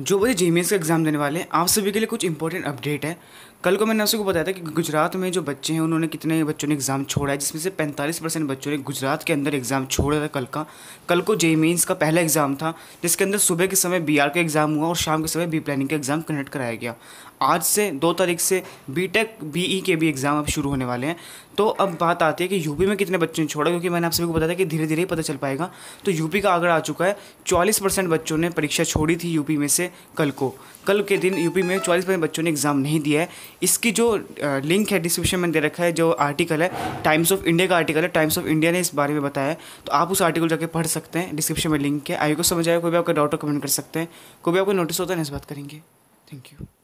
जो बच्चे जे e का एग्ज़ाम देने वाले हैं आप सभी के लिए कुछ इंपॉर्टेंट अपडेट है कल को मैंने आपको बताया था कि गुजरात में जो बच्चे हैं उन्होंने कितने बच्चों ने एग्ज़ाम छोड़ा है जिसमें से 45 परसेंट बच्चों ने गुजरात के अंदर एग्ज़ाम छोड़ा था कल का कल को जे मीन्स e e का पहला एग्ज़ाम था जिसके अंदर सुबह के समय बी का एग्ज़ाम हुआ और शाम के समय बी प्लानिंग का एग्ज़ाम कंडक्ट कराया गया आज से दो तारीख से बी टेक बी ई के भी एग्ज़ाम अब शुरू होने वाले हैं तो अब बात आती है कि यूपी में कितने बच्चों ने छोड़ा क्योंकि मैंने आप सभी को बताया कि धीरे धीरे पता चल पाएगा तो यूपी का आंकड़ा आ चुका है चालीस परसेंट बच्चों ने परीक्षा छोड़ी थी यूपी में से कल को कल के दिन यूपी में चालीस परसेंट बच्चों ने एग्ज़ाम नहीं दिया है इसकी जो लिंक है डिस्क्रिप्शन में दे रखा है जो आर्टिकल है टाइम्स ऑफ इंडिया का आर्टिकल है टाइम्स ऑफ इंडिया ने इस बारे में बताया है तो आप उस आर्टिकल जाके पढ़ सकते हैं डिस्क्रिप्शन में लिंक है आई को समझ आया कोई भी आपका डाउट कमेंट कर सकते हैं कोई भी आपको नोटिस होता है ना इस बात करेंगे थैंक यू